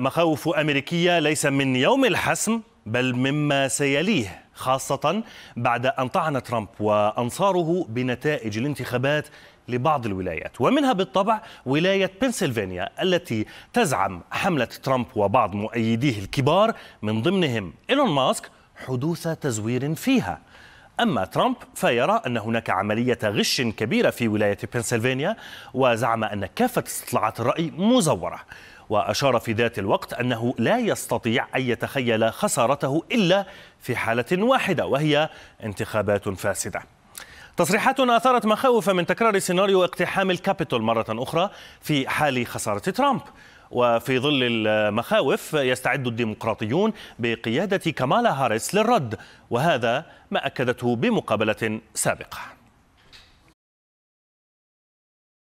مخاوف أمريكية ليس من يوم الحسم بل مما سيليه خاصة بعد أن طعن ترامب وأنصاره بنتائج الانتخابات لبعض الولايات ومنها بالطبع ولاية بنسلفانيا التي تزعم حملة ترامب وبعض مؤيديه الكبار من ضمنهم إيلون ماسك حدوث تزوير فيها أما ترامب فيرى أن هناك عملية غش كبيرة في ولاية بنسلفانيا وزعم أن كافة استطلاعات الرأي مزورة وأشار في ذات الوقت أنه لا يستطيع أن يتخيل خسارته إلا في حالة واحدة وهي انتخابات فاسدة تصريحات أثارت مخاوف من تكرار سيناريو اقتحام الكابيتول مرة أخرى في حال خسارة ترامب وفي ظل المخاوف يستعد الديمقراطيون بقيادة كمالا هاريس للرد وهذا ما أكدته بمقابلة سابقة